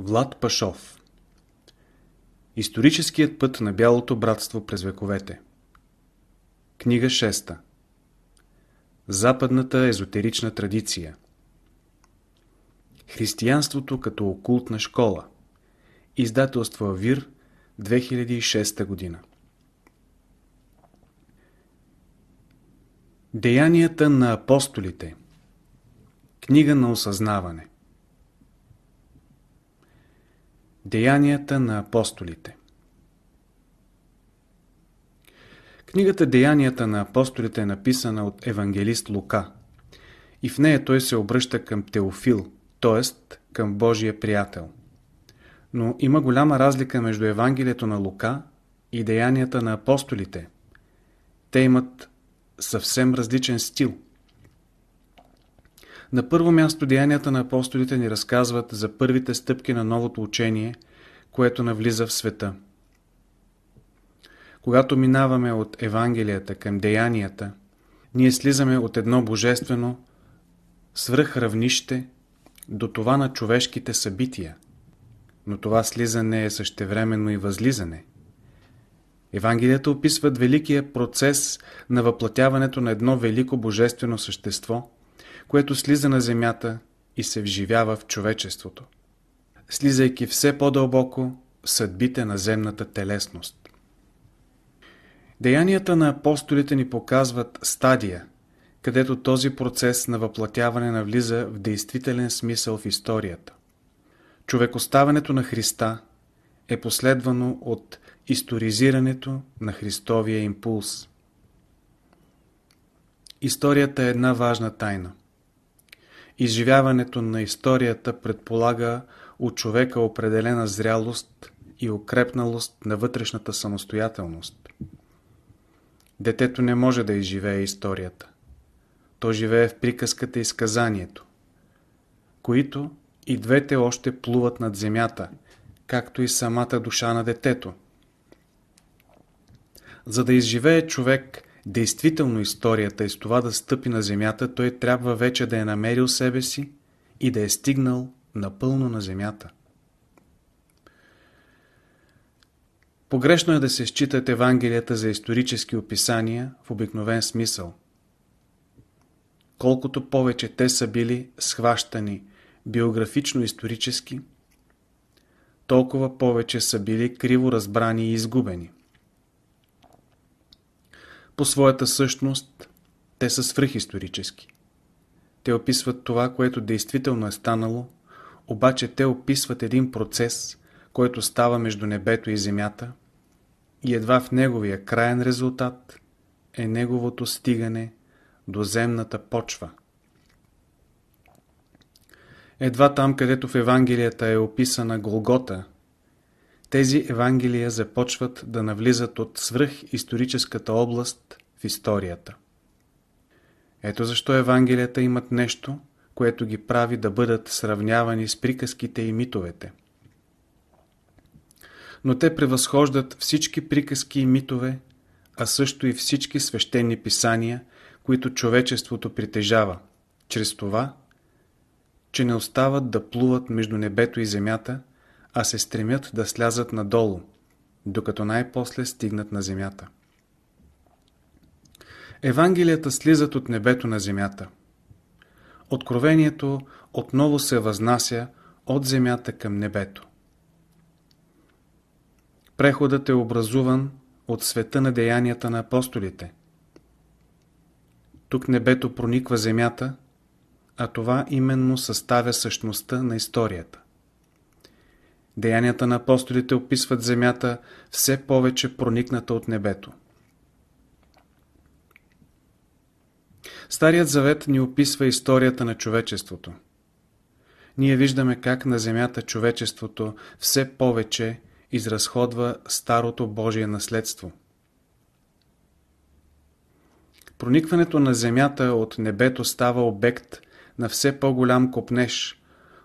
Влад Пашов Историческият път на Бялото братство през вековете Книга 6 Западната езотерична традиция Християнството като окултна школа Издателство Вир 2006 година Деянията на апостолите Книга на осъзнаване Деянията на апостолите Книгата Деянията на апостолите е написана от евангелист Лука и в нея той се обръща към Теофил, т.е. към Божия приятел. Но има голяма разлика между Евангелието на Лука и Деянията на апостолите. Те имат съвсем различен стил – на първо място деянията на апостолите ни разказват за първите стъпки на новото учение, което навлиза в света. Когато минаваме от Евангелията към деянията, ние слизаме от едно божествено свръхравнище до това на човешките събития. Но това слизане е същевременно и възлизане. Евангелията описват великия процес на въплатяването на едно велико божествено същество – което слиза на земята и се вживява в човечеството, слизайки все по-дълбоко съдбите на земната телесност. Деянията на апостолите ни показват стадия, където този процес на въплатяване навлиза в действителен смисъл в историята. Човекоставането на Христа е последвано от историзирането на Христовия импулс. Историята е една важна тайна. Изживяването на историята предполага у човека определена зрялост и укрепналост на вътрешната самостоятелност. Детето не може да изживее историята. То живее в приказката и сказанието, които и двете още плуват над земята, както и самата душа на детето. За да изживее човек – Действително историята и с това да стъпи на земята, той трябва вече да е намерил себе си и да е стигнал напълно на земята. Погрешно е да се считат Евангелията за исторически описания в обикновен смисъл. Колкото повече те са били схващани биографично-исторически, толкова повече са били криво разбрани и изгубени. По своята същност, те са свръхисторически. Те описват това, което действително е станало, обаче те описват един процес, който става между небето и земята и едва в неговия краен резултат е неговото стигане до земната почва. Едва там, където в Евангелията е описана Голгота – тези Евангелия започват да навлизат от свръхисторическата област в историята. Ето защо Евангелията имат нещо, което ги прави да бъдат сравнявани с приказките и митовете. Но те превъзхождат всички приказки и митове, а също и всички свещени писания, които човечеството притежава, чрез това, че не остават да плуват между небето и земята, а се стремят да слязат надолу, докато най-после стигнат на земята. Евангелията слизат от небето на земята. Откровението отново се възнася от земята към небето. Преходът е образуван от света на деянията на апостолите. Тук небето прониква земята, а това именно съставя същността на историята. Деянията на апостолите описват земята, все повече проникната от небето. Старият завет ни описва историята на човечеството. Ние виждаме как на земята човечеството все повече изразходва старото Божие наследство. Проникването на земята от небето става обект на все по-голям копнеж,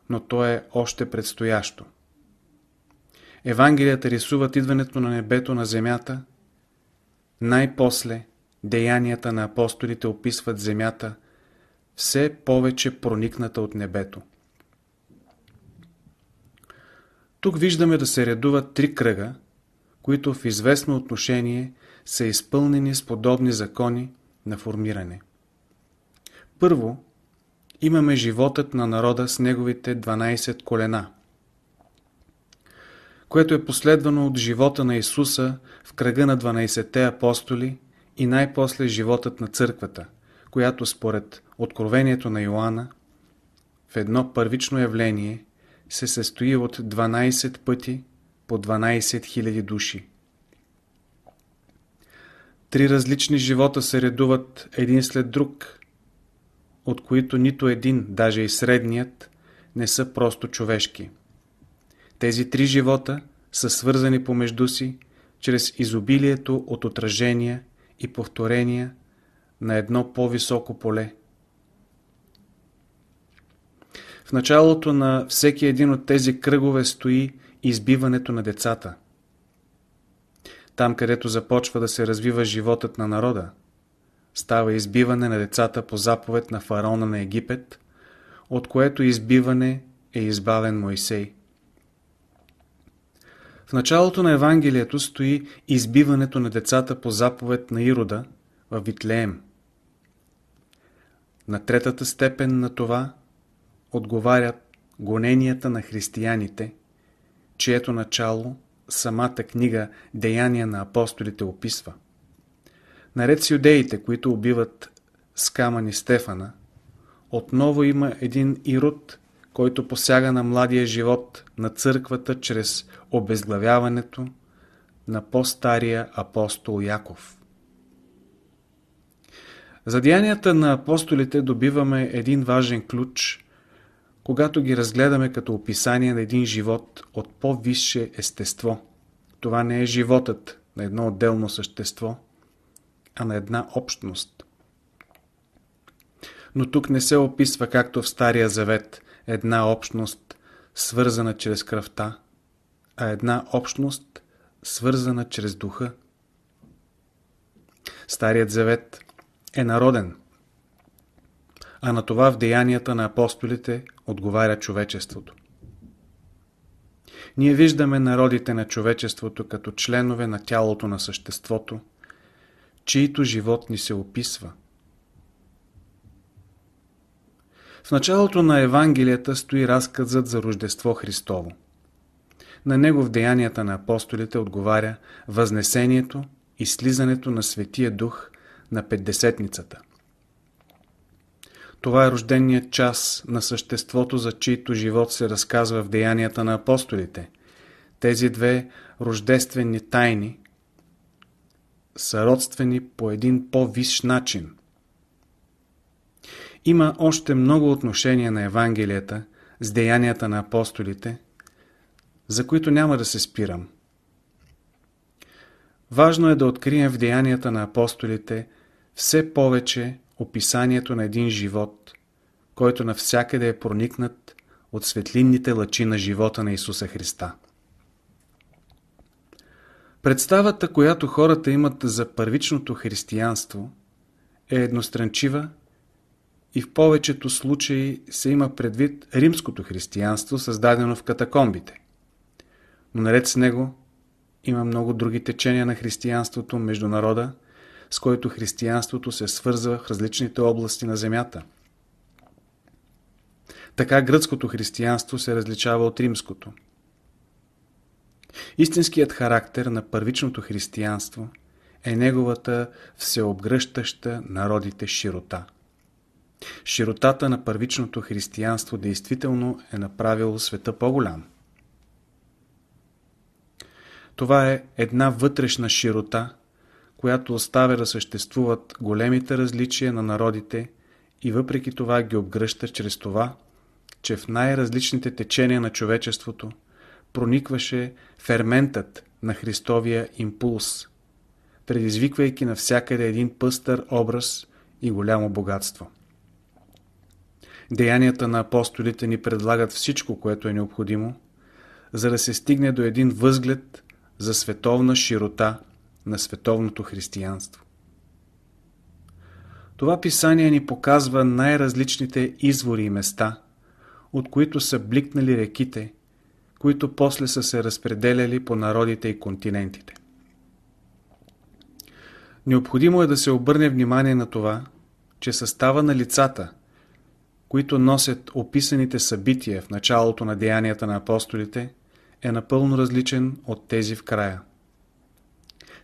но то е още предстоящо. Евангелията рисуват идването на небето на земята. Най-после деянията на апостолите описват земята, все повече проникната от небето. Тук виждаме да се редуват три кръга, които в известно отношение са изпълнени с подобни закони на формиране. Първо, имаме животът на народа с неговите 12 колена – което е последвано от живота на Исуса в кръга на 12-те апостоли и най-после животът на църквата, която според откровението на Йоанна в едно първично явление се състои от 12 пъти по 12 000 души. Три различни живота се редуват един след друг, от които нито един, даже и средният, не са просто човешки. Тези три живота са свързани помежду си чрез изобилието от отражения и повторения на едно по-високо поле. В началото на всеки един от тези кръгове стои избиването на децата. Там, където започва да се развива животът на народа, става избиване на децата по заповед на фараона на Египет, от което избиване е избавен Моисей началото на Евангелието стои избиването на децата по заповед на Ирода в Витлеем. На третата степен на това отговарят гоненията на християните, чието начало самата книга Деяния на апостолите описва. Наред с юдеите, които убиват с камъни Стефана, отново има един Ирод, който посяга на младия живот на църквата чрез обезглавяването на по-стария апостол Яков. За деянията на апостолите добиваме един важен ключ, когато ги разгледаме като описание на един живот от по-висше естество. Това не е животът на едно отделно същество, а на една общност. Но тук не се описва, както в Стария Завет, една общност, свързана чрез кръвта – а една общност, свързана чрез духа. Старият завет е народен, а на това в деянията на апостолите отговаря човечеството. Ние виждаме народите на човечеството като членове на тялото на съществото, чието живот ни се описва. В началото на Евангелията стои разказът за Рождество Христово на него в деянията на апостолите отговаря възнесението и слизането на Светия Дух на Петдесетницата. Това е рожденият час на съществото, за чийто живот се разказва в деянията на апостолите. Тези две рождествени тайни са родствени по един по-висш начин. Има още много отношения на Евангелията с деянията на апостолите – за които няма да се спирам. Важно е да открием в деянията на апостолите все повече описанието на един живот, който навсякъде е проникнат от светлинните лъчи на живота на Исуса Христа. Представата, която хората имат за първичното християнство, е едностранчива и в повечето случаи се има предвид римското християнство, създадено в катакомбите. Но наред с него има много други течения на християнството между народа, с който християнството се свързва в различните области на земята. Така гръцкото християнство се различава от римското. Истинският характер на първичното християнство е неговата всеобгръщаща народите широта. Широтата на първичното християнство действително е направило света по-голям – това е една вътрешна широта, която оставя да съществуват големите различия на народите и въпреки това ги обгръща чрез това, че в най-различните течения на човечеството проникваше ферментът на Христовия импулс, предизвиквайки навсякъде един пъстър образ и голямо богатство. Деянията на апостолите ни предлагат всичко, което е необходимо, за да се стигне до един възглед, за световна широта на световното християнство. Това писание ни показва най-различните извори и места, от които са бликнали реките, които после са се разпределяли по народите и континентите. Необходимо е да се обърне внимание на това, че състава на лицата, които носят описаните събития в началото на деянията на апостолите, е напълно различен от тези в края.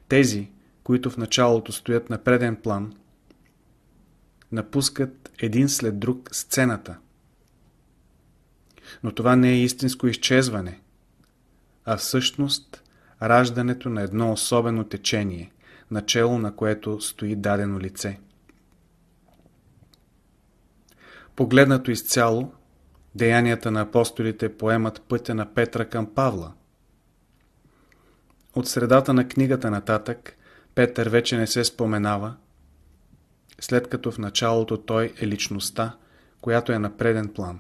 Тези, които в началото стоят на преден план, напускат един след друг сцената. Но това не е истинско изчезване, а всъщност раждането на едно особено течение, начало на което стои дадено лице. Погледнато изцяло, Деянията на апостолите поемат пътя на Петра към Павла. От средата на книгата нататък Петър вече не се споменава, след като в началото той е личността, която е на преден план.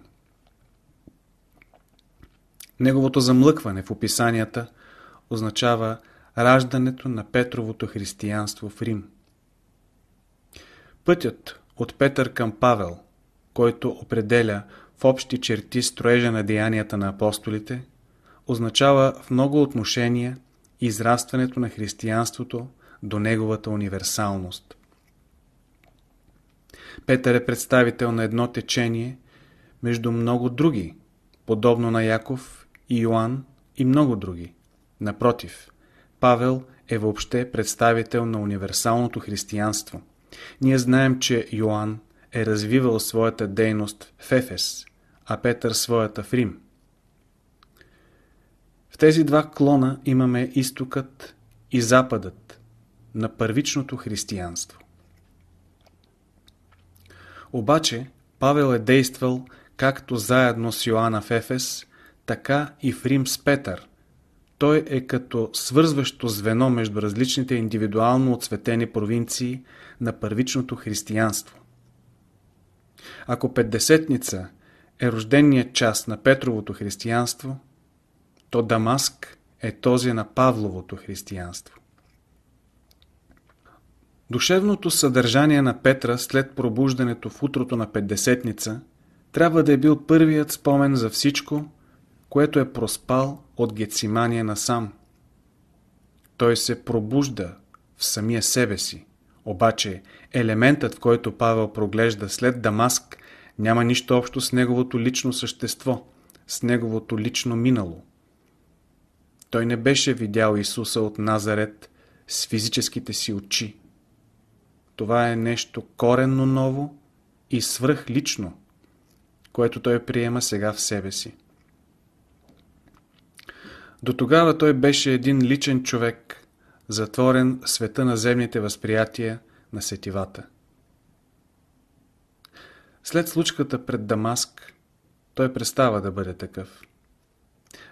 Неговото замлъкване в описанията означава раждането на Петровото християнство в Рим. Пътят от Петър към Павел, който определя в общи черти строежа на деянията на апостолите означава в много отношения израстването на християнството до неговата универсалност. Петър е представител на едно течение между много други, подобно на Яков и Йоанн и много други. Напротив, Павел е въобще представител на универсалното християнство. Ние знаем, че Йоанн е развивал своята дейност в Ефес а Петър своята в Рим. В тези два клона имаме изтокът и западът на първичното християнство. Обаче Павел е действал както заедно с Йоанна в Ефес, така и в Рим с Петър. Той е като свързващо звено между различните индивидуално оцветени провинции на първичното християнство. Ако Петдесетница – е рожденият час на Петровото християнство, то Дамаск е този на Павловото християнство. Душевното съдържание на Петра след пробуждането в утрото на Петдесетница трябва да е бил първият спомен за всичко, което е проспал от Гецимания насам. Той се пробужда в самия себе си, обаче елементът, в който Павел проглежда след Дамаск, няма нищо общо с неговото лично същество, с неговото лично минало. Той не беше видял Исуса от Назарет с физическите си очи. Това е нещо коренно ново и свръхлично, което той приема сега в себе си. До тогава той беше един личен човек, затворен в света на земните възприятия на сетивата. След случката пред Дамаск, той престава да бъде такъв.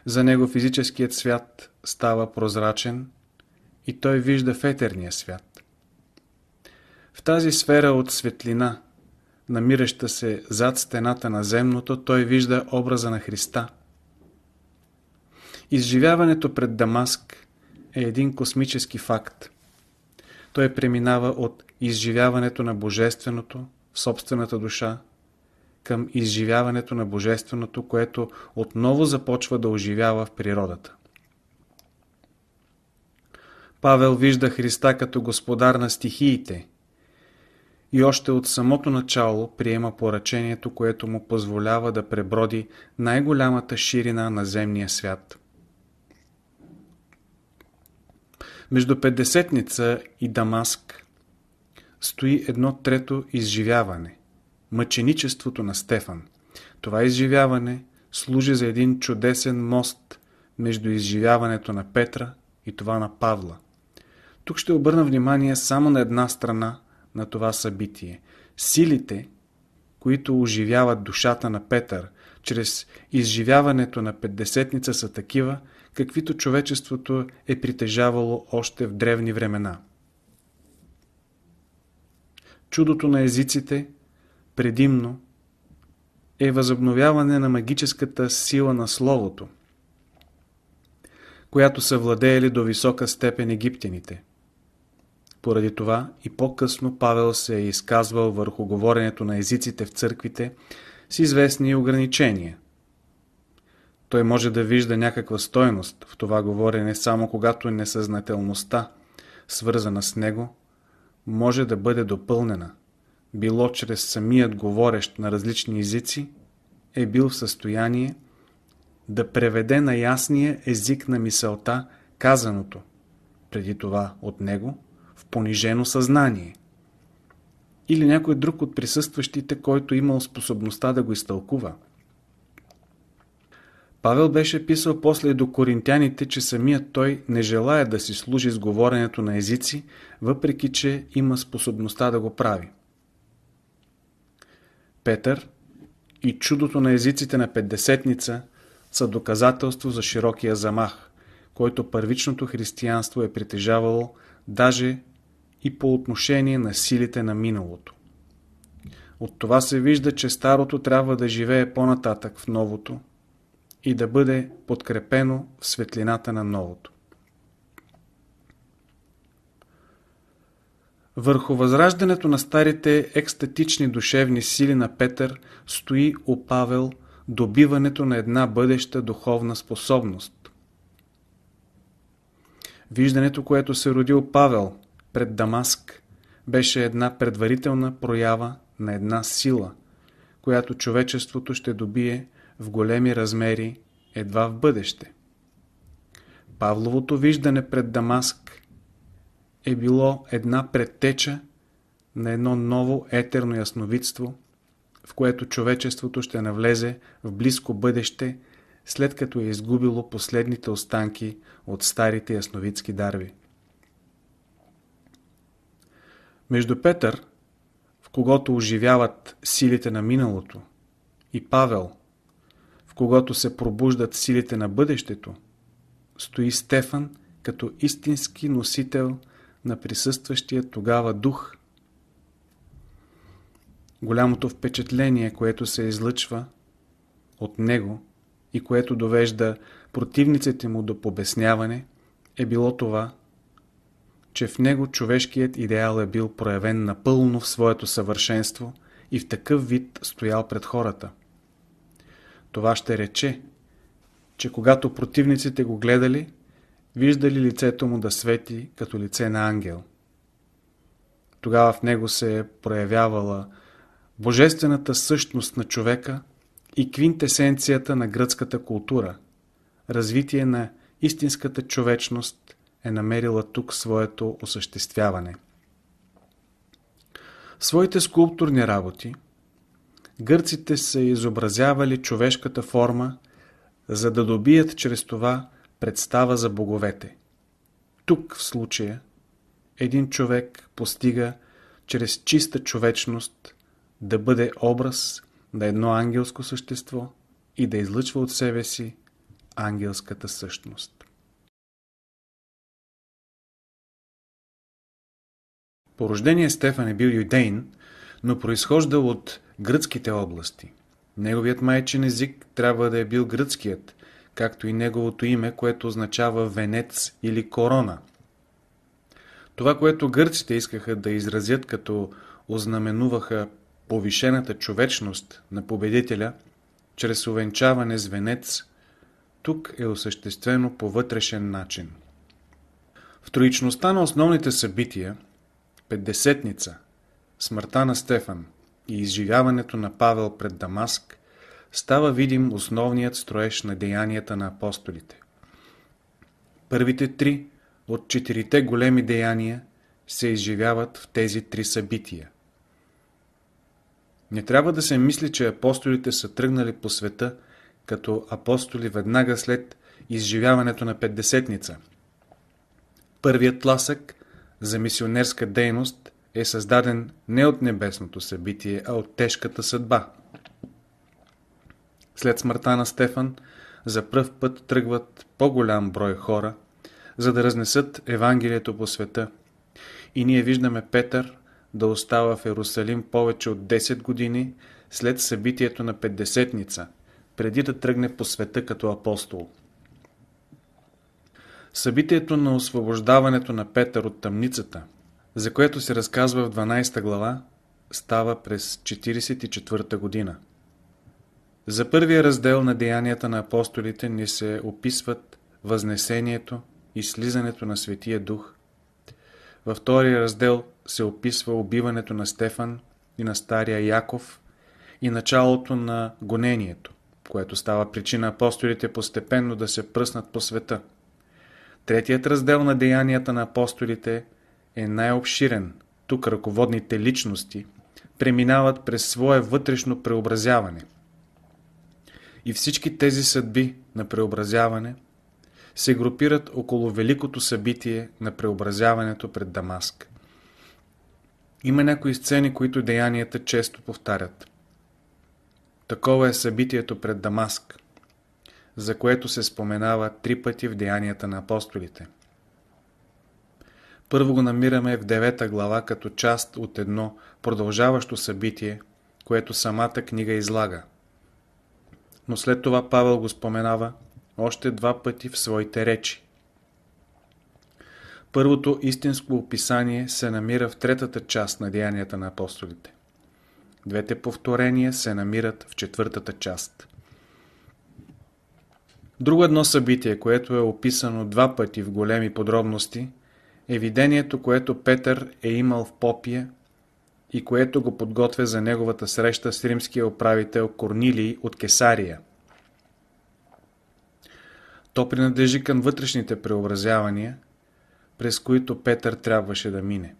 За него физическият свят става прозрачен и той вижда в етерния свят. В тази сфера от светлина, намираща се зад стената на земното, той вижда образа на Христа. Изживяването пред Дамаск е един космически факт. Той преминава от изживяването на Божественото в собствената душа към изживяването на Божественото, което отново започва да оживява в природата. Павел вижда Христа като господар на стихиите и още от самото начало приема поръчението, което му позволява да преброди най-голямата ширина на земния свят. Между Петдесетница и Дамаск стои едно трето изживяване мъченичеството на Стефан. Това изживяване служи за един чудесен мост между изживяването на Петра и това на Павла. Тук ще обърна внимание само на една страна на това събитие. Силите, които оживяват душата на Петър чрез изживяването на Петдесетница са такива, каквито човечеството е притежавало още в древни времена. Чудото на езиците – предимно е възобновяване на магическата сила на Словото, която са владеели до висока степен египтяните. Поради това и по-късно Павел се е изказвал върху говоренето на езиците в църквите с известни ограничения. Той може да вижда някаква стойност в това говорене само когато несъзнателността, свързана с него, може да бъде допълнена – било чрез самият говорещ на различни езици, е бил в състояние да преведе на ясния език на мисълта казаното, преди това от него, в понижено съзнание. Или някой друг от присъстващите, който имал способността да го изтълкува. Павел беше писал после до коринтяните, че самият той не желая да си служи с говоренето на езици, въпреки че има способността да го прави. Петър и чудото на езиците на Петдесетница са доказателство за широкия замах, който първичното християнство е притежавало даже и по отношение на силите на миналото. От това се вижда, че старото трябва да живее по-нататък в новото и да бъде подкрепено в светлината на новото. Върху възраждането на старите екстатични душевни сили на Петър стои Павел добиването на една бъдеща духовна способност. Виждането, което се родил Павел пред Дамаск, беше една предварителна проява на една сила, която човечеството ще добие в големи размери едва в бъдеще. Павловото виждане пред Дамаск е било една предтеча на едно ново етерно ясновидство, в което човечеството ще навлезе в близко бъдеще, след като е изгубило последните останки от старите ясновидски дарви. Между Петър, в когото оживяват силите на миналото, и Павел, в когото се пробуждат силите на бъдещето, стои Стефан като истински носител на присъстващия тогава дух. Голямото впечатление, което се излъчва от него и което довежда противниците му до побесняване, е било това, че в него човешкият идеал е бил проявен напълно в своето съвършенство и в такъв вид стоял пред хората. Това ще рече, че когато противниците го гледали, виждали лицето му да свети като лице на ангел. Тогава в него се е проявявала божествената същност на човека и квинтесенцията на гръцката култура. Развитие на истинската човечност е намерила тук своето осъществяване. В своите скулптурни работи гърците са изобразявали човешката форма, за да добият чрез това представа за боговете. Тук, в случая, един човек постига чрез чиста човечност да бъде образ на едно ангелско същество и да излъчва от себе си ангелската същност. По рождение Стефан е бил юдейн, но произхождал от гръцките области. Неговият майчин език трябва да е бил гръцкият, както и неговото име, което означава венец или корона. Това, което гърците искаха да изразят като ознаменуваха повишената човечност на победителя чрез увенчаване с венец, тук е осъществено по вътрешен начин. В троичността на основните събития, Петдесетница, смъртта на Стефан и изживяването на Павел пред Дамаск, става видим основният строеж на деянията на апостолите. Първите три от четирите големи деяния се изживяват в тези три събития. Не трябва да се мисли, че апостолите са тръгнали по света като апостоли веднага след изживяването на Петдесетница. Първият ласък за мисионерска дейност е създаден не от небесното събитие, а от тежката съдба – след смъртта на Стефан, за пръв път тръгват по-голям брой хора, за да разнесат Евангелието по света. И ние виждаме Петър да остава в Ерусалим повече от 10 години след събитието на Петдесетница, преди да тръгне по света като апостол. Събитието на освобождаването на Петър от тъмницата, за което се разказва в 12 глава, става през 44 година. За първия раздел на деянията на апостолите ни се описват възнесението и слизането на Светия Дух. Във втория раздел се описва убиването на Стефан и на Стария Яков и началото на гонението, което става причина апостолите постепенно да се пръснат по света. Третият раздел на деянията на апостолите е най-обширен. Тук ръководните личности преминават през свое вътрешно преобразяване – и всички тези съдби на преобразяване се групират около великото събитие на преобразяването пред Дамаск. Има някои сцени, които деянията често повтарят. Такова е събитието пред Дамаск, за което се споменава три пъти в деянията на апостолите. Първо го намираме в девета глава като част от едно продължаващо събитие, което самата книга излага – но след това Павел го споменава още два пъти в своите речи. Първото истинско описание се намира в третата част на Деянията на апостолите. Двете повторения се намират в четвъртата част. Друго едно събитие, което е описано два пъти в големи подробности, е видението, което Петър е имал в Попия и което го подготвя за неговата среща с римския управител Корнилий от Кесария. То принадлежи към вътрешните преобразявания, през които Петър трябваше да мине.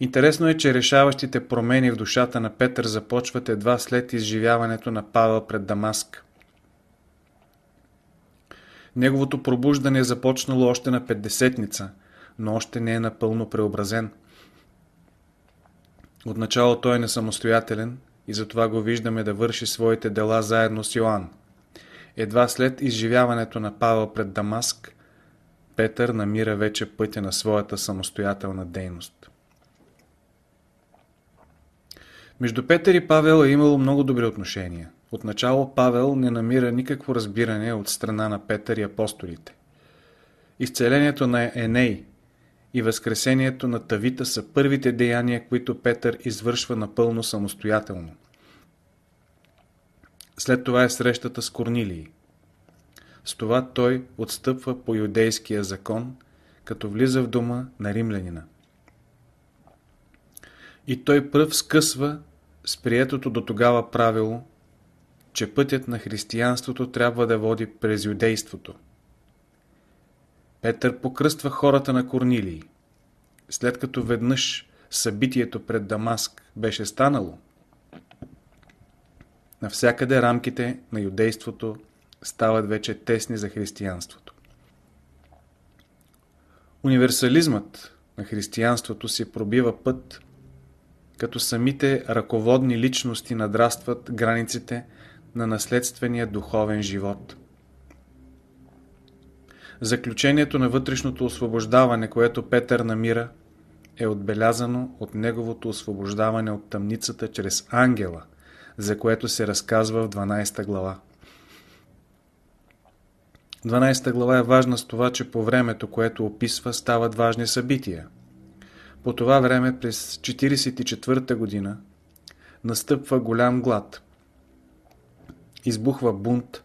Интересно е, че решаващите промени в душата на Петър започват едва след изживяването на Павел пред Дамаск. Неговото пробуждане е започнало още на Петдесетница, но още не е напълно преобразен – Отначало той е несамостоятелен и затова го виждаме да върши своите дела заедно с Йоанн. Едва след изживяването на Павел пред Дамаск, Петър намира вече пътя на своята самостоятелна дейност. Между Петър и Павел е имало много добри отношения. Отначало Павел не намира никакво разбиране от страна на Петър и апостолите. Изцелението на Еней – и възкресението на Тавита са първите деяния, които Петър извършва напълно самостоятелно. След това е срещата с Корнилии. С това той отстъпва по юдейския закон, като влиза в дома на римлянина. И той пръв скъсва с приетото до тогава правило, че пътят на християнството трябва да води през юдейството – Петър покръства хората на Корнилий. След като веднъж събитието пред Дамаск беше станало, навсякъде рамките на юдейството стават вече тесни за християнството. Универсализмът на християнството си пробива път, като самите ръководни личности надрастват границите на наследствения духовен живот – Заключението на вътрешното освобождаване, което Петър намира, е отбелязано от неговото освобождаване от тъмницата чрез ангела, за което се разказва в 12 глава. 12 глава е важна с това, че по времето, което описва, стават важни събития. По това време през 1944 година настъпва голям глад. Избухва бунт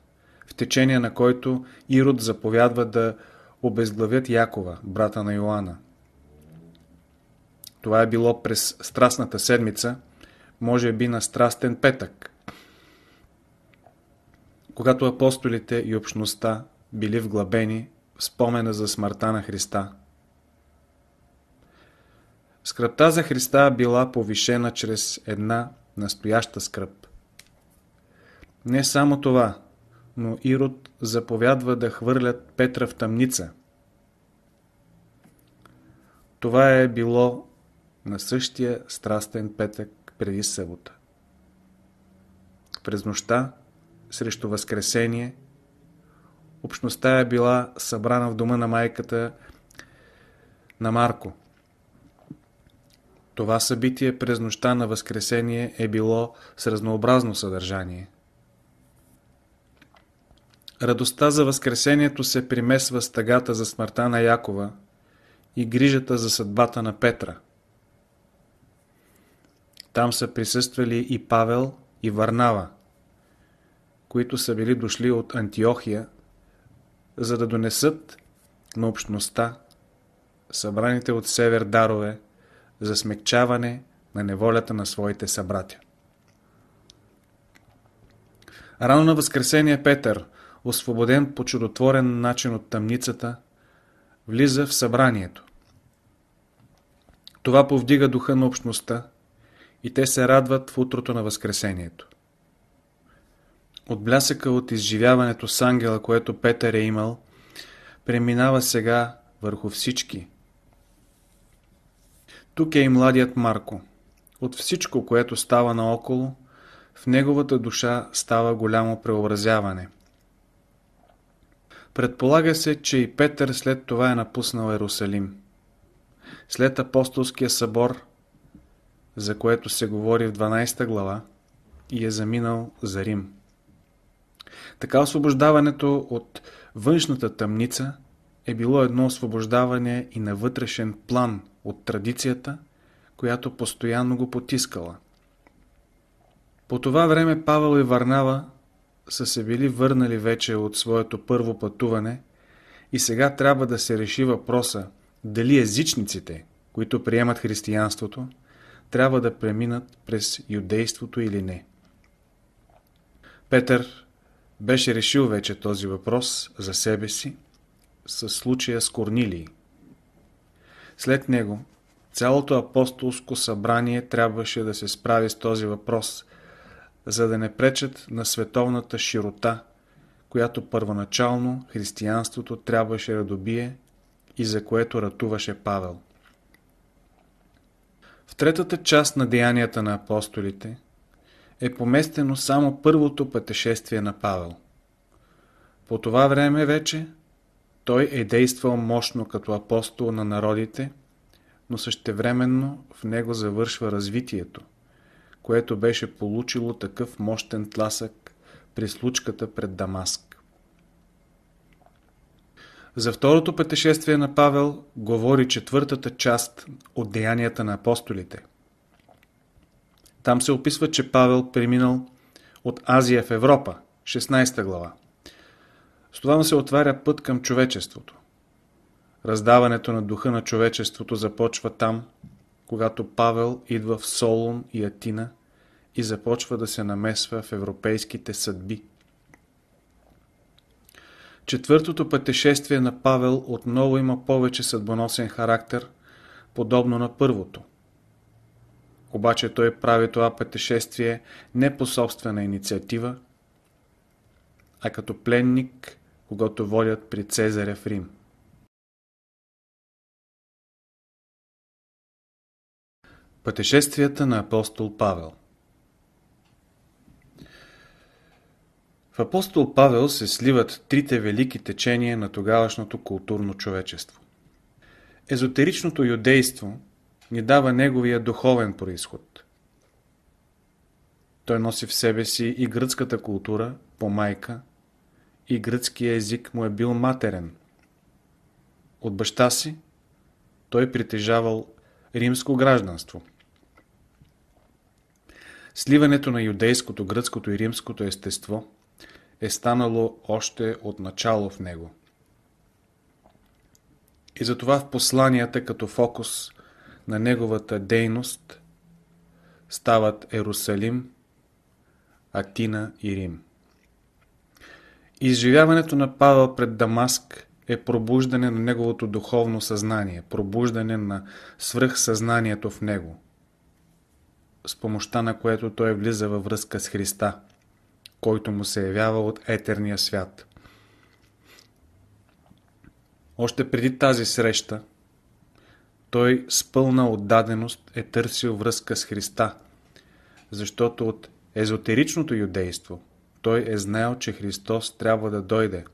в течение на който Ирод заповядва да обезглавят Якова, брата на Йоанна. Това е било през Страстната седмица, може би на Страстен петък, когато апостолите и общността били вглъбени в спомена за смъртта на Христа. Скръпта за Христа била повишена чрез една настояща скръп. Не само това, но Ирод заповядва да хвърлят Петра в тъмница. Това е било на същия страстен петък преди събота. През нощта, срещу Възкресение, общността е била събрана в дома на майката на Марко. Това събитие през нощта на Възкресение е било с разнообразно съдържание – Радостта за Възкресението се примесва с тъгата за смъртта на Якова и грижата за съдбата на Петра. Там са присъствали и Павел, и Варнава, които са били дошли от Антиохия, за да донесат на общността събраните от север дарове за смягчаване на неволята на своите събратя. Рано на Възкресение Петър – освободен по чудотворен начин от тъмницата, влиза в събранието. Това повдига духа на общността и те се радват в утрото на Възкресението. От блясъка от изживяването с ангела, което Петър е имал, преминава сега върху всички. Тук е и младият Марко. От всичко, което става наоколо, в неговата душа става голямо преобразяване – Предполага се, че и Петър след това е напуснал Ерусалим. След апостолския събор, за което се говори в 12 глава, и е заминал за Рим. Така освобождаването от външната тъмница е било едно освобождаване и на вътрешен план от традицията, която постоянно го потискала. По това време Павел и Варнава са се били върнали вече от своето първо пътуване и сега трябва да се реши въпроса дали езичниците, които приемат християнството, трябва да преминат през юдейството или не. Петър беше решил вече този въпрос за себе си с случая с Корнилии. След него цялото апостолско събрание трябваше да се справи с този въпрос за да не пречат на световната широта, която първоначално християнството трябваше да добие и за което ратуваше Павел. В третата част на деянията на апостолите е поместено само първото пътешествие на Павел. По това време вече той е действал мощно като апостол на народите, но същевременно в него завършва развитието, което беше получило такъв мощен тласък при случката пред Дамаск. За второто пътешествие на Павел говори четвъртата част от Деянията на апостолите. Там се описва, че Павел преминал от Азия в Европа, 16 глава. С това му се отваря път към човечеството. Раздаването на духа на човечеството започва там – когато Павел идва в Солон и Атина и започва да се намесва в европейските съдби. Четвъртото пътешествие на Павел отново има повече съдбоносен характер, подобно на първото. Обаче той прави това пътешествие не по собствена инициатива, а като пленник, когато водят при Цезаря в Рим. Пътешествията на апостол Павел В апостол Павел се сливат трите велики течения на тогавашното културно човечество. Езотеричното юдейство ни дава неговия духовен происход. Той носи в себе си и гръцката култура по майка, и гръцкият език му е бил матерен. От баща си той притежавал римско гражданство. Сливането на юдейското, гръцкото и римското естество е станало още от начало в него. И затова в посланията като фокус на неговата дейност стават Ерусалим, Атина и Рим. Изживяването на Павел пред Дамаск е пробуждане на неговото духовно съзнание, пробуждане на свръхсъзнанието в него – с помощта на което той влиза във връзка с Христа, който му се явява от етерния свят. Още преди тази среща, той с пълна отдаденост е търсил връзка с Христа, защото от езотеричното юдейство той е знаел, че Христос трябва да дойде,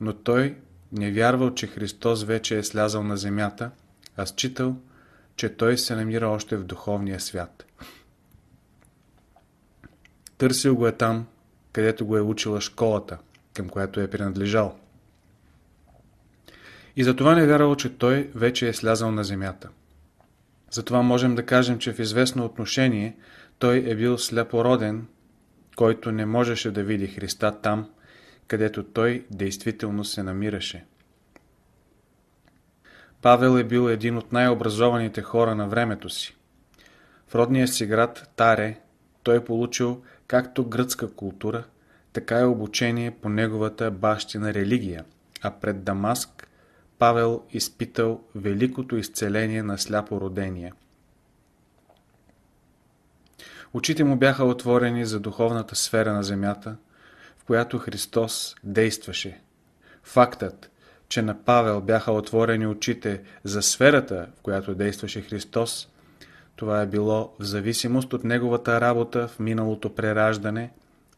но той не вярвал, че Христос вече е слязал на земята, а считал, че той се намира още в духовния свят. Търсил го е там, където го е учила школата, към която е принадлежал. И затова не е вярвал, че той вече е слязал на земята. Затова можем да кажем, че в известно отношение той е бил слепороден, който не можеше да види Христа там, където той действително се намираше. Павел е бил един от най-образованите хора на времето си. В родния си град Таре той е получил както гръцка култура, така и обучение по неговата бащина религия, а пред Дамаск Павел изпитал великото изцеление на родение. Очите му бяха отворени за духовната сфера на земята, в която Христос действаше. Фактът, че на Павел бяха отворени очите за сферата, в която действаше Христос, това е било в зависимост от неговата работа в миналото прераждане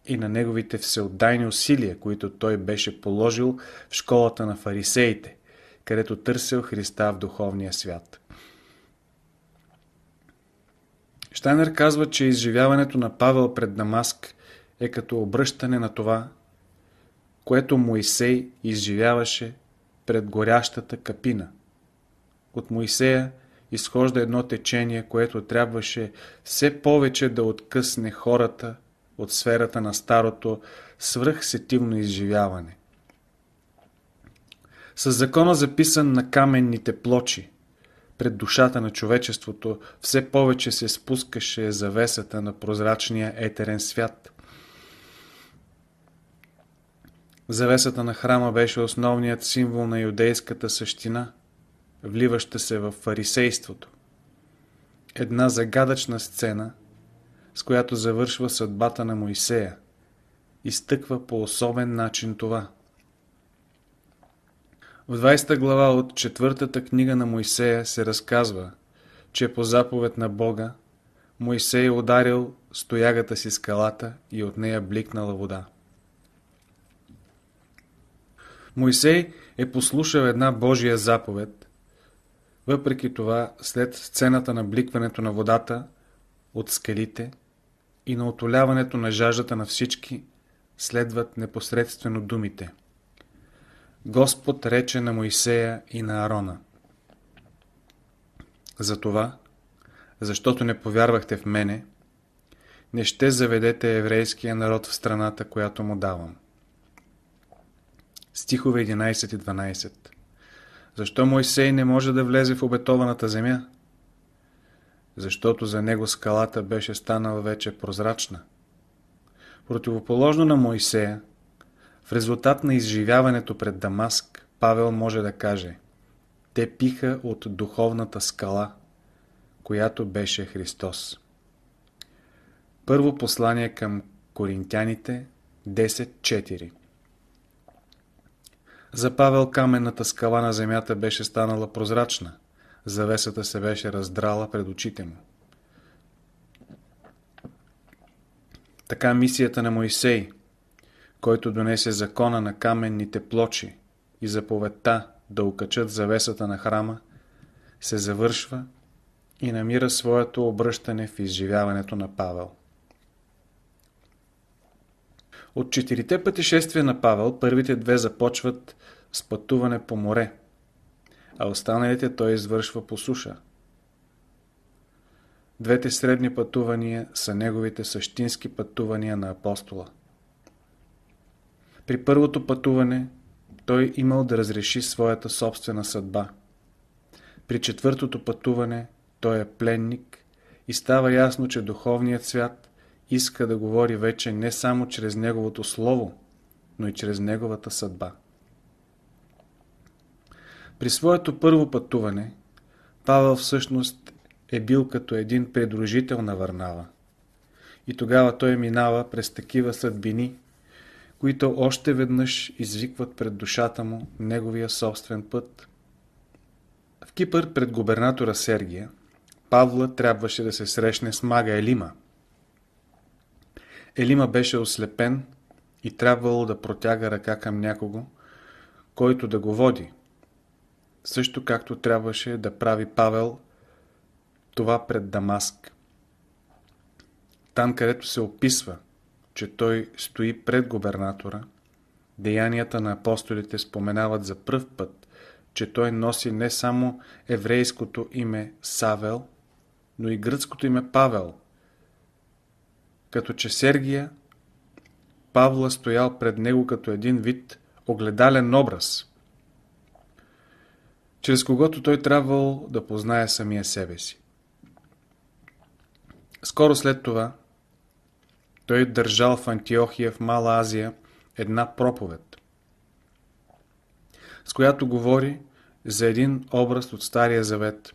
и на неговите всеотдайни усилия, които той беше положил в школата на фарисеите, където търсил Христа в духовния свят. Штайнер казва, че изживяването на Павел пред Дамаск е като обръщане на това, което Моисей изживяваше пред горящата капина. От Моисея изхожда едно течение, което трябваше все повече да откъсне хората от сферата на старото свръхсетивно изживяване. С закона записан на каменните плочи, пред душата на човечеството все повече се спускаше завесата на прозрачния етерен свят. Завесата на храма беше основният символ на юдейската същина, вливаща се в фарисейството. Една загадъчна сцена, с която завършва съдбата на Моисея, изтъква по особен начин това. В 20 глава от четвъртата книга на Моисея се разказва, че по заповед на Бога Моисей ударил стоягата си скалата и от нея бликнала вода. Моисей е послушал една Божия заповед. Въпреки това, след сцената на бликването на водата от скалите и на отоляването на жаждата на всички, следват непосредствено думите. Господ рече на Моисея и на Аарона. Затова, защото не повярвахте в мене, не ще заведете еврейския народ в страната, която му давам стихове 11 и 12. Защо Мойсей не може да влезе в обетованата земя? Защото за него скалата беше станала вече прозрачна. Противоположно на Моисея, в резултат на изживяването пред Дамаск, Павел може да каже Те пиха от духовната скала, която беше Христос. Първо послание към Коринтяните 10.4 за Павел каменната скала на земята беше станала прозрачна. Завесата се беше раздрала пред очите му. Така мисията на Моисей, който донесе закона на каменните плочи и заповедта да окачат завесата на храма, се завършва и намира своето обръщане в изживяването на Павел. От четирите пътешествия на Павел, първите две започват с пътуване по море, а останалите той извършва по суша. Двете средни пътувания са неговите същински пътувания на апостола. При първото пътуване той имал да разреши своята собствена съдба. При четвъртото пътуване той е пленник и става ясно, че духовният свят иска да говори вече не само чрез неговото слово, но и чрез неговата съдба. При своето първо пътуване Павел всъщност е бил като един придружител на Варнава. И тогава той минава през такива съдбини, които още веднъж извикват пред душата му неговия собствен път. В Кипър пред губернатора Сергия Павла трябваше да се срещне с мага Елима. Елима беше ослепен и трябвало да протяга ръка към някого, който да го води – също както трябваше да прави Павел това пред Дамаск. Там, където се описва, че той стои пред губернатора, деянията на апостолите споменават за пръв път, че той носи не само еврейското име Савел, но и гръцкото име Павел, като че Сергия Павла стоял пред него като един вид огледален образ – чрез когото той трябвал да познае самия себе си. Скоро след това, той е държал в Антиохия в Мала Азия една проповед, с която говори за един образ от Стария Завет,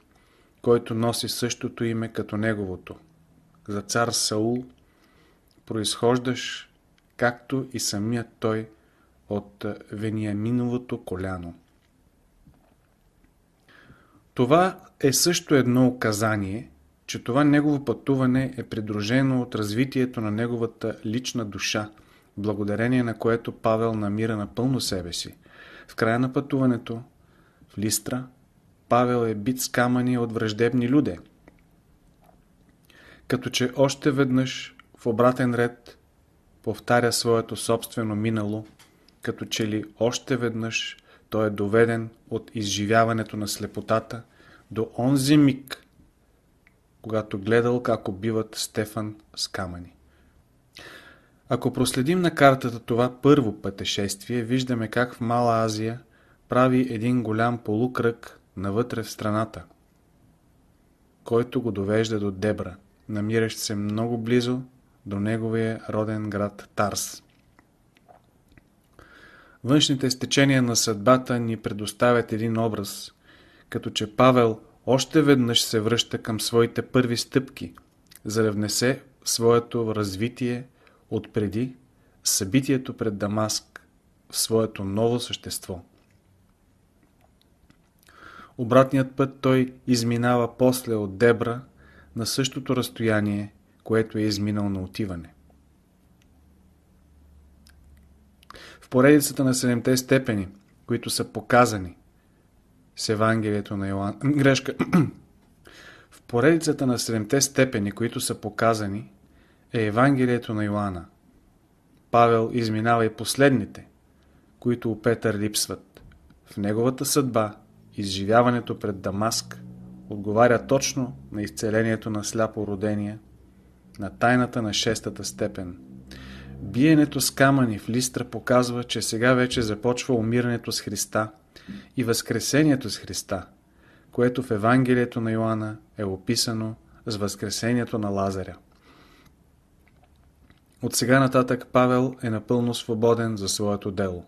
който носи същото име като неговото, за цар Саул, произхождаш, както и самият той, от Вениаминовото коляно. Това е също едно указание, че това негово пътуване е придружено от развитието на неговата лична душа, благодарение на което Павел намира напълно себе си. В края на пътуването, в Листра, Павел е бит с камъни от враждебни люде. Като че още веднъж в обратен ред повтаря своето собствено минало, като че ли още веднъж той е доведен от изживяването на слепотата до онзи миг, когато гледал как убиват Стефан с камъни. Ако проследим на картата това първо пътешествие, виждаме как в Мала Азия прави един голям полукръг навътре в страната, който го довежда до Дебра, намиращ се много близо до неговия роден град Тарс. Външните стечения на съдбата ни предоставят един образ, като че Павел още веднъж се връща към своите първи стъпки, за да внесе своето развитие отпреди събитието пред Дамаск в своето ново същество. Обратният път той изминава после от Дебра на същото разстояние, което е изминал на отиване. в поредицата на седемте степени, които са показани с Евангелието на Йоан... Грешка. в поредицата на седемте степени, които са показани, е Евангелието на Йоанна. Павел изминава и последните, които у Петър липсват. В неговата съдба, изживяването пред Дамаск, отговаря точно на изцелението на сляпо родение, на тайната на шестата степен – Биенето с камъни в листра показва, че сега вече започва умирането с Христа и възкресението с Христа, което в Евангелието на Йоанна е описано с възкресението на Лазаря. От сега нататък Павел е напълно свободен за своето дело.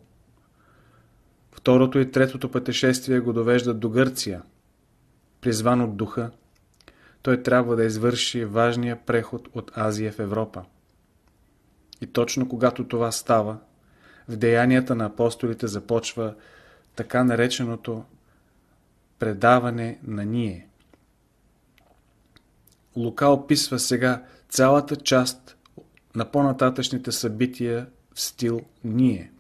Второто и третото пътешествие го довеждат до Гърция. Призван от духа, той трябва да извърши важния преход от Азия в Европа. И точно когато това става, в деянията на апостолите започва така нареченото предаване на ние. Лука описва сега цялата част на по-нататъчните събития в стил ние.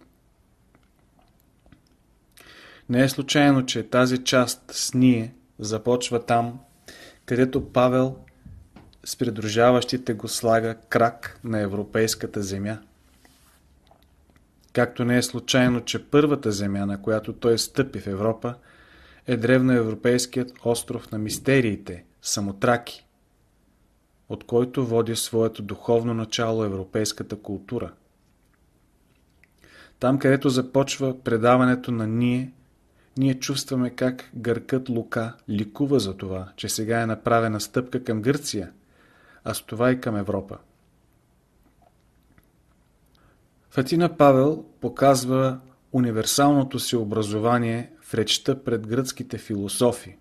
Не е случайно, че тази част с ние започва там, където Павел с придружаващите го слага крак на европейската земя. Както не е случайно, че първата земя, на която той стъпи в Европа, е древноевропейският остров на мистериите, Самотраки, от който води своето духовно начало европейската култура. Там, където започва предаването на ние, ние чувстваме как гъркът Лука ликува за това, че сега е направена стъпка към Гърция – а с това и към Европа. Фатина Павел показва универсалното си образование в речта пред гръцките философи,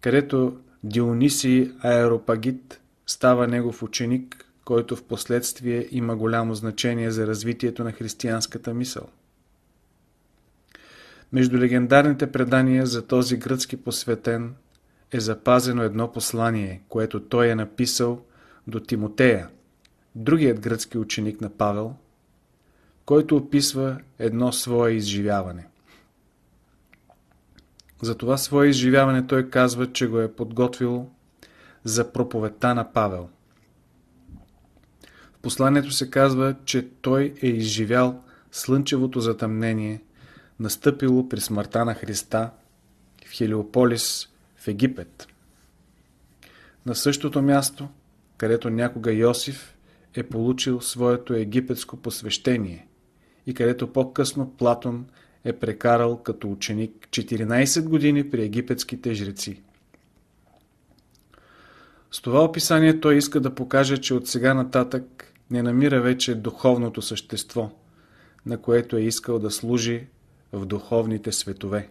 където Дионисий Аеропагит става негов ученик, който в последствие има голямо значение за развитието на християнската мисъл. Между легендарните предания за този гръцки посветен – е запазено едно послание, което той е написал до Тимотея, другият гръцки ученик на Павел, който описва едно свое изживяване. За това свое изживяване той казва, че го е подготвил за проповедта на Павел. В посланието се казва, че той е изживял слънчевото затъмнение, настъпило при смъртта на Христа в Хелиополис – Египет. На същото място, където някога Йосиф е получил своето египетско посвещение и където по-късно Платон е прекарал като ученик 14 години при египетските жреци. С това описание той иска да покаже, че от сега нататък не намира вече духовното същество, на което е искал да служи в духовните светове.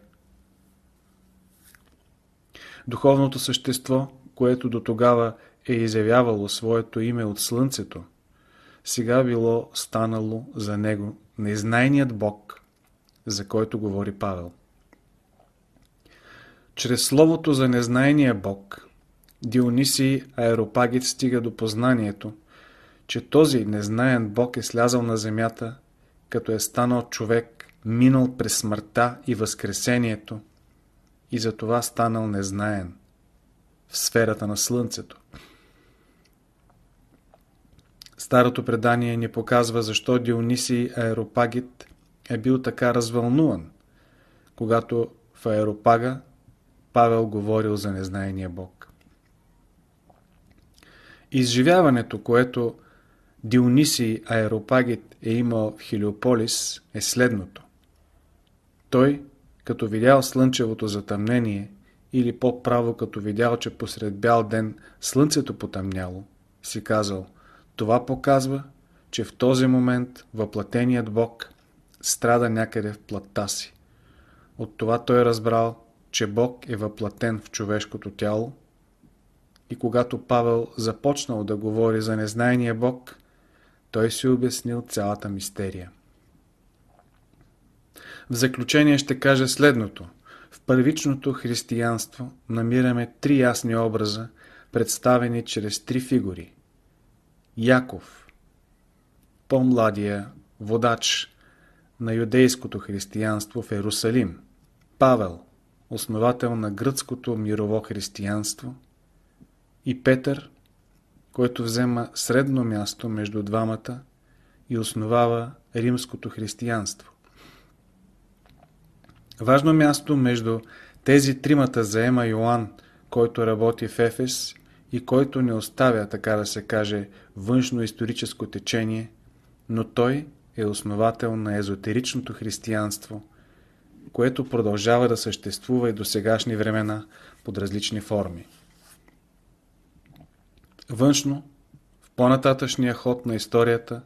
Духовното същество, което до тогава е изявявало своето име от Слънцето, сега било станало за него незнайният Бог, за който говори Павел. Чрез словото за незнайния Бог, Дионисий Аеропагит стига до познанието, че този незнаен Бог е слязал на земята, като е станал човек, минал през смъртта и възкресението, и затова станал незнаен в сферата на Слънцето. Старото предание ни показва защо Дионисий Аеропагит е бил така развълнуван, когато в Аеропага Павел говорил за незнайния Бог. Изживяването, което Дионисий Аеропагит е имал в Хилиополис е следното. Той – като видял слънчевото затъмнение, или по-право като видял, че посред бял ден слънцето потъмняло, си казал, това показва, че в този момент въплатеният Бог страда някъде в плътта си. От това той разбрал, че Бог е въплатен в човешкото тяло и когато Павел започнал да говори за незнайния Бог, той си обяснил цялата мистерия в заключение ще кажа следното. В първичното християнство намираме три ясни образа, представени чрез три фигури. Яков, по-младия водач на юдейското християнство в Ерусалим, Павел, основател на гръцкото мирово християнство, и Петър, който взема средно място между двамата и основава римското християнство. Важно място между тези тримата заема Йоан, който работи в Ефес и който не оставя, така да се каже, външно-историческо течение, но той е основател на езотеричното християнство, което продължава да съществува и до сегашни времена под различни форми. Външно, в по-нататъчния ход на историята,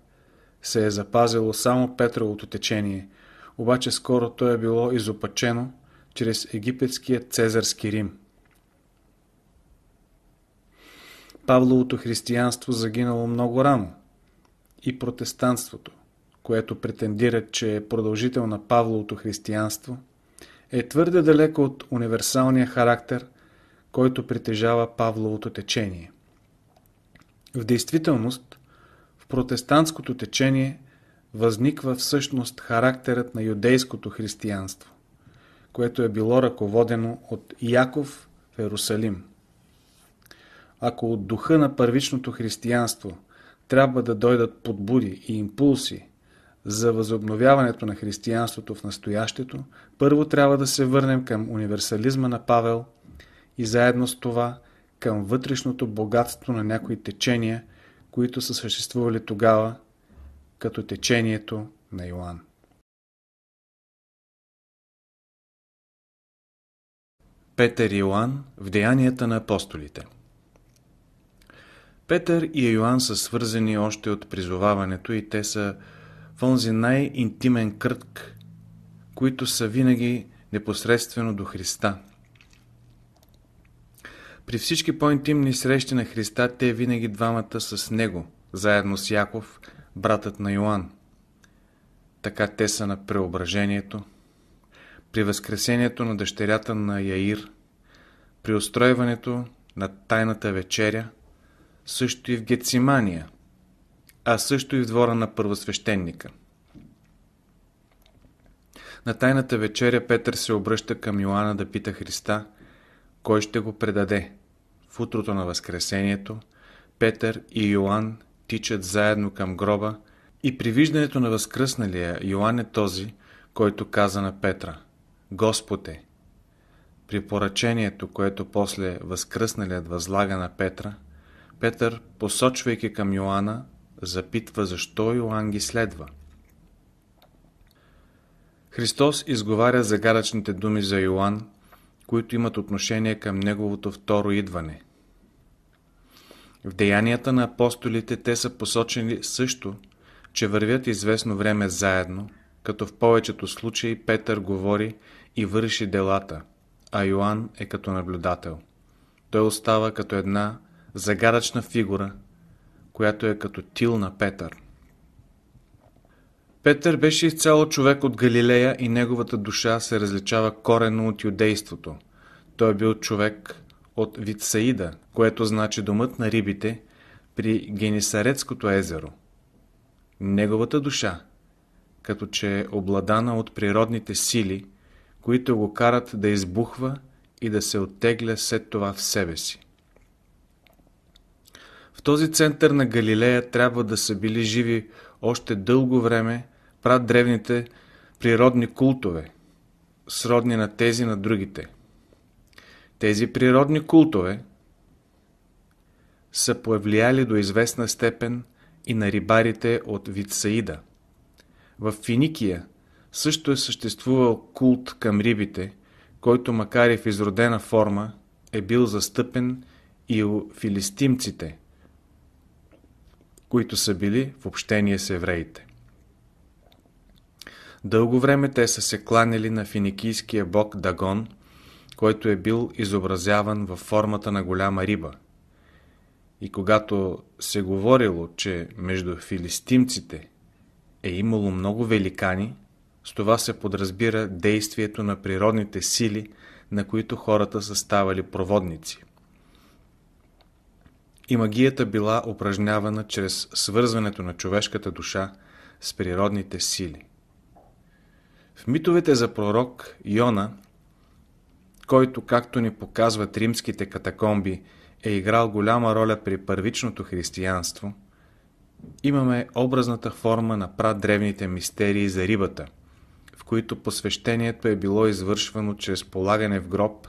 се е запазило само Петровото течение – обаче скоро то е било изопачено чрез египетския цезарски Рим. Павловото християнство загинало много рано и протестантството, което претендира, че е продължител на Павловото християнство, е твърде далеко от универсалния характер, който притежава Павловото течение. В действителност, в протестантското течение – възниква всъщност характерът на юдейското християнство, което е било ръководено от Яков в Ерусалим. Ако от духа на първичното християнство трябва да дойдат подбуди и импулси за възобновяването на християнството в настоящето, първо трябва да се върнем към универсализма на Павел и заедно с това към вътрешното богатство на някои течения, които са съществували тогава като течението на Йоан. Петър и Йоан в Деянията на апостолите Петър и Йоан са свързани още от призоваването и те са в онзи най-интимен кръг, които са винаги непосредствено до Христа. При всички по-интимни срещи на Христа те винаги двамата с Него, заедно с Яков – братът на Йоанн. Така те са на преображението, при възкресението на дъщерята на Яир, при устройването на тайната вечеря, също и в Гецимания, а също и в двора на първосвещеника. На тайната вечеря Петър се обръща към Йоанна да пита Христа, кой ще го предаде. В утрото на Възкресението Петър и Йоанн тичат заедно към гроба и при виждането на възкръсналия Йоан е този, който каза на Петра «Господе!» При поръчението, което после възкръсналият възлага на Петра, Петър, посочвайки към Йоанна, запитва защо Йоанн ги следва. Христос изговаря загадъчните думи за Йоан, които имат отношение към неговото второ идване – в деянията на апостолите те са посочени също, че вървят известно време заедно, като в повечето случаи Петър говори и върши делата, а Йоанн е като наблюдател. Той остава като една загадъчна фигура, която е като тил на Петър. Петър беше изцяло човек от Галилея и неговата душа се различава корено от юдейството. Той е бил човек, от Витсаида, което значи домът на рибите, при Генисарецкото езеро. Неговата душа, като че е обладана от природните сили, които го карат да избухва и да се оттегля след това в себе си. В този център на Галилея трябва да са били живи още дълго време прадревните природни култове, сродни на тези на другите – тези природни култове са повлияли до известна степен и на рибарите от Витсаида. В Финикия също е съществувал култ към рибите, който макар и в изродена форма е бил застъпен и у филистимците, които са били в общение с евреите. Дълго време те са се кланели на финикийския бог Дагон – който е бил изобразяван във формата на голяма риба. И когато се говорило, че между филистимците е имало много великани, с това се подразбира действието на природните сили, на които хората са ставали проводници. И магията била упражнявана чрез свързването на човешката душа с природните сили. В митовете за пророк Йона – който, както ни показват римските катакомби, е играл голяма роля при първичното християнство, имаме образната форма на прадревните мистерии за рибата, в които посвещението е било извършвано чрез полагане в гроб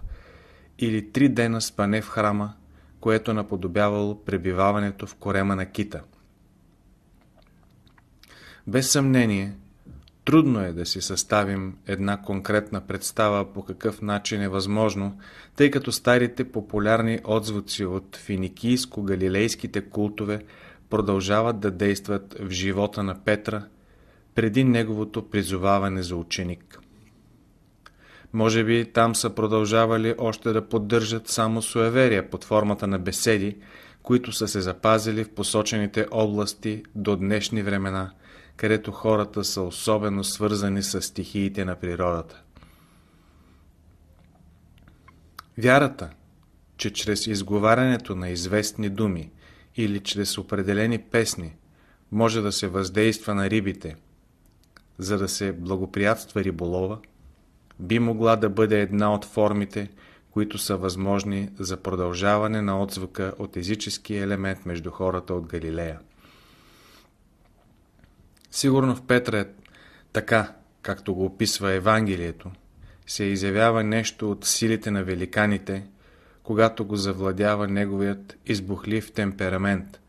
или три дена спане в храма, което е наподобявало пребиваването в корема на кита. Без съмнение, Трудно е да си съставим една конкретна представа по какъв начин е възможно, тъй като старите популярни отзвуци от финикийско-галилейските култове продължават да действат в живота на Петра преди неговото призоваване за ученик. Може би там са продължавали още да поддържат само суеверия под формата на беседи, които са се запазили в посочените области до днешни времена – където хората са особено свързани с стихиите на природата. Вярата, че чрез изговарянето на известни думи или чрез определени песни може да се въздейства на рибите, за да се благоприятства риболова, би могла да бъде една от формите, които са възможни за продължаване на отзвука от езическия елемент между хората от Галилея. Сигурно в Петра е така, както го описва Евангелието, се изявява нещо от силите на великаните, когато го завладява неговият избухлив темперамент.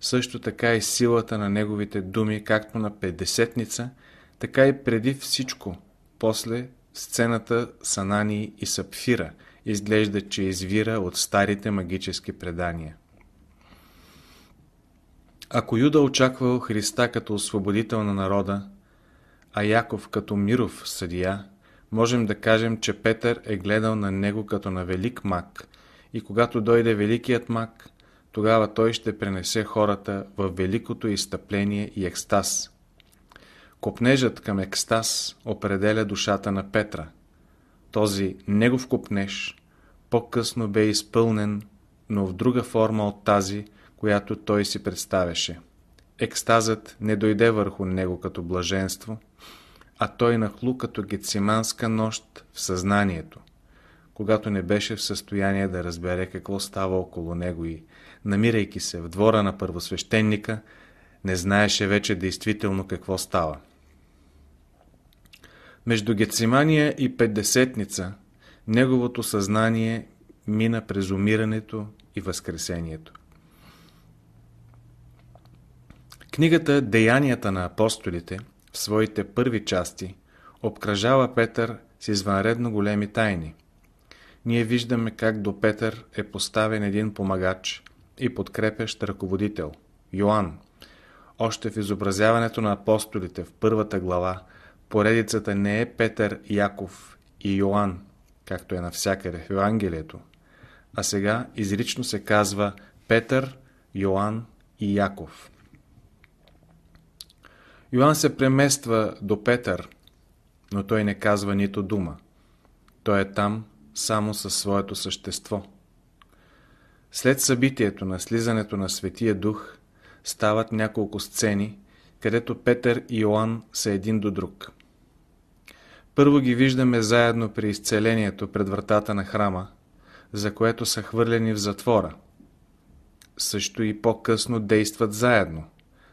Също така и силата на неговите думи, както на петдесетница, така и преди всичко, после сцената с Анани и Сапфира, изглежда, че извира от старите магически предания. Ако Юда очаквал Христа като освободител на народа, а Яков като миров съдия, можем да кажем, че Петър е гледал на него като на велик мак и когато дойде великият мак, тогава той ще пренесе хората в великото изтъпление и екстаз. Копнежът към екстаз определя душата на Петра. Този негов копнеж по-късно бе изпълнен, но в друга форма от тази – която той си представяше. Екстазът не дойде върху него като блаженство, а той нахлу като гециманска нощ в съзнанието, когато не беше в състояние да разбере какво става около него и, намирайки се в двора на първосвещеника, не знаеше вече действително какво става. Между Гецимания и Петдесетница неговото съзнание мина през умирането и възкресението. Книгата «Деянията на апостолите» в своите първи части обкръжава Петър с извънредно големи тайни. Ние виждаме как до Петър е поставен един помагач и подкрепящ ръководител – Йоанн. Още в изобразяването на апостолите в първата глава поредицата не е Петър, Яков и Йоанн, както е навсякъде в Евангелието, а сега изрично се казва Петър, Йоанн и Яков – Йоанн се премества до Петър, но той не казва нито дума. Той е там само със своето същество. След събитието на слизането на Светия Дух стават няколко сцени, където Петър и Йоанн са един до друг. Първо ги виждаме заедно при изцелението пред вратата на храма, за което са хвърлени в затвора. Също и по-късно действат заедно.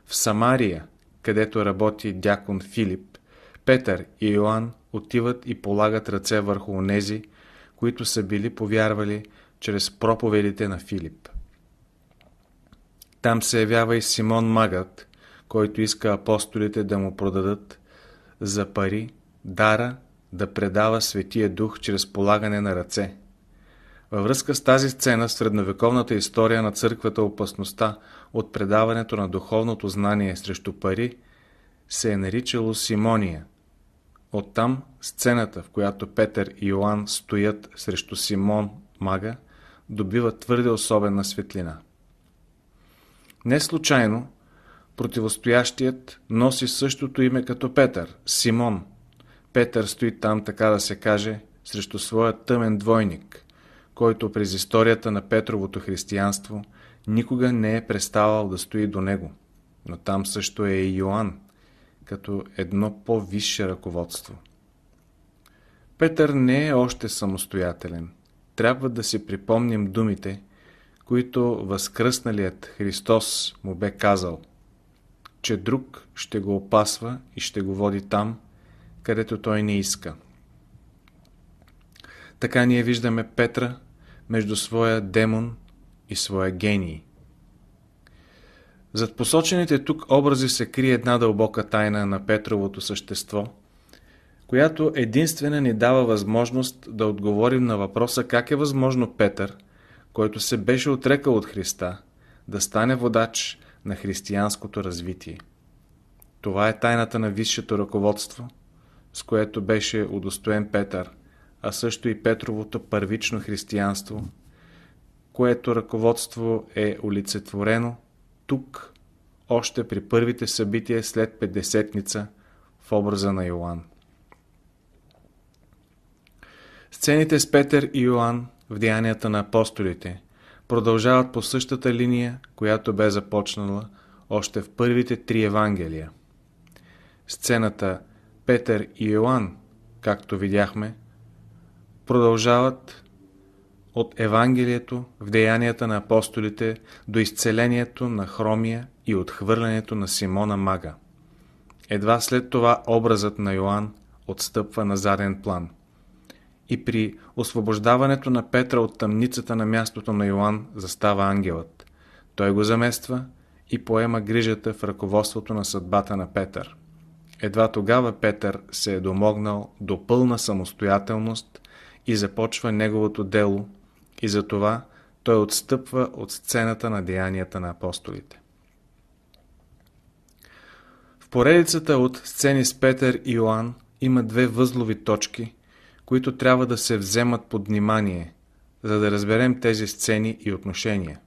В Самария – където работи дякон Филип, Петър и Йоанн отиват и полагат ръце върху онези, които са били повярвали чрез проповедите на Филип. Там се явява и Симон Магът, който иска апостолите да му продадат за пари дара да предава Светия Дух чрез полагане на ръце. Във връзка с тази сцена в средновековната история на църквата опасността от предаването на духовното знание срещу пари се е наричало Симония. Оттам сцената, в която Петър и Йоанн стоят срещу Симон Мага, добива твърде особена светлина. Не случайно, противостоящият носи същото име като Петър – Симон. Петър стои там, така да се каже, срещу своя тъмен двойник, който през историята на Петровото християнство – никога не е преставал да стои до него. Но там също е и Йоанн, като едно по-висше ръководство. Петър не е още самостоятелен. Трябва да си припомним думите, които възкръсналият Христос му бе казал, че друг ще го опасва и ще го води там, където той не иска. Така ние виждаме Петра между своя демон и своя гений. Зад посочените тук образи се крие една дълбока тайна на Петровото същество, която единствена ни дава възможност да отговорим на въпроса как е възможно Петър, който се беше отрекал от Христа, да стане водач на християнското развитие. Това е тайната на висшето ръководство, с което беше удостоен Петър, а също и Петровото първично християнство – което ръководство е олицетворено тук, още при първите събития след Петдесетница в образа на Йоан. Сцените с Петър и Йоан в деянията на апостолите продължават по същата линия, която бе започнала още в първите три Евангелия. Сцената Петър и Йоан, както видяхме, продължават от Евангелието в деянията на апостолите до изцелението на хромия и отхвърлянето на Симона Мага. Едва след това образът на Йоанн отстъпва на заден план. И при освобождаването на Петра от тъмницата на мястото на Йоанн застава ангелът. Той го замества и поема грижата в ръководството на съдбата на Петър. Едва тогава Петър се е домогнал до пълна самостоятелност и започва неговото дело и затова той отстъпва от сцената на деянията на апостолите. В поредицата от сцени с Петър и Йоанн има две възлови точки, които трябва да се вземат под внимание, за да разберем тези сцени и отношения.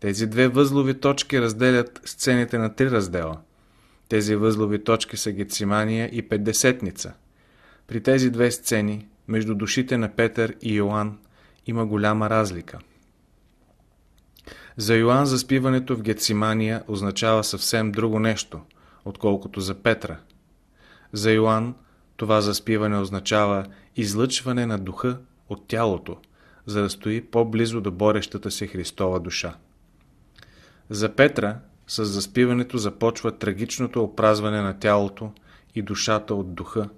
Тези две възлови точки разделят сцените на три раздела. Тези възлови точки са Гецимания и Петдесетница. При тези две сцени, между душите на Петър и Йоанн, има голяма разлика. За Йоанн заспиването в Гецимания означава съвсем друго нещо, отколкото за Петра. За Йоан, това заспиване означава излъчване на духа от тялото, за да стои по-близо до борещата се Христова душа. За Петра с заспиването започва трагичното опразване на тялото и душата от духа,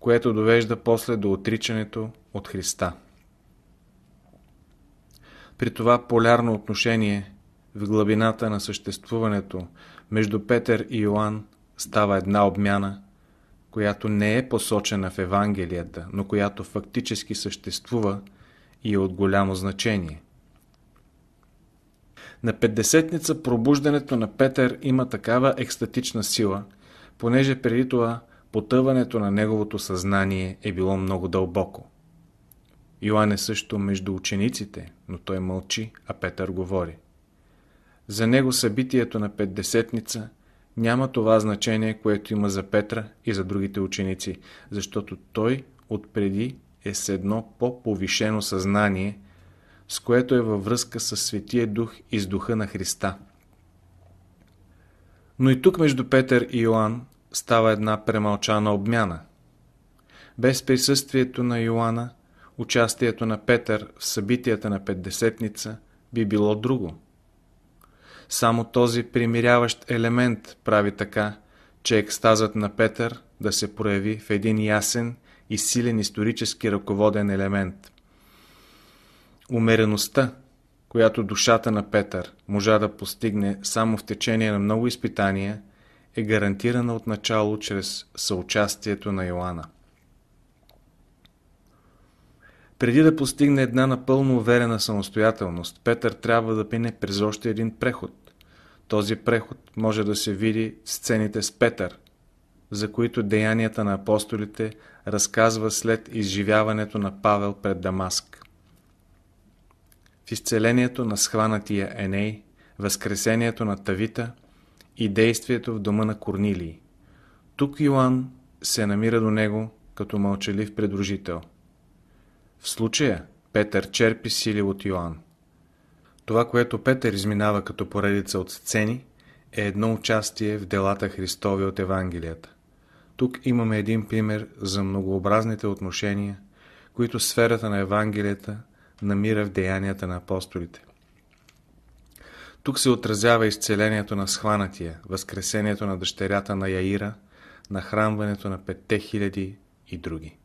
което довежда после до отричането от Христа. При това полярно отношение в глъбината на съществуването между Петър и Йоанн става една обмяна, която не е посочена в Евангелията, но която фактически съществува и е от голямо значение. На Петдесетница пробуждането на Петър има такава екстатична сила, понеже преди това потъването на неговото съзнание е било много дълбоко. Йоан е също между учениците, но той мълчи, а Петър говори. За него събитието на Петдесетница няма това значение, което има за Петра и за другите ученици, защото той отпреди е с едно по-повишено съзнание, с което е във връзка с Светия Дух и с Духа на Христа. Но и тук между Петър и Йоан става една премълчана обмяна. Без присъствието на Йоанна участието на Петър в събитията на Петдесетница би било друго. Само този примиряващ елемент прави така, че екстазът на Петър да се прояви в един ясен и силен исторически ръководен елемент. Умереността, която душата на Петър можа да постигне само в течение на много изпитания, е гарантирана отначало чрез съучастието на Йоанна. Преди да постигне една напълно уверена самостоятелност, Петър трябва да мине през още един преход. Този преход може да се види в сцените с Петър, за които деянията на апостолите разказва след изживяването на Павел пред Дамаск. В изцелението на схванатия Еней, възкресението на Тавита и действието в дома на Корнилии. Тук Йоанн се намира до него като мълчалив предружител – в случая Петър черпи сили от Йоанн. Това, което Петър изминава като поредица от сцени, е едно участие в делата Христови от Евангелията. Тук имаме един пример за многообразните отношения, които сферата на Евангелията намира в деянията на апостолите. Тук се отразява изцелението на схванатия, възкресението на дъщерята на Яира, нахранването на петте хиляди и други.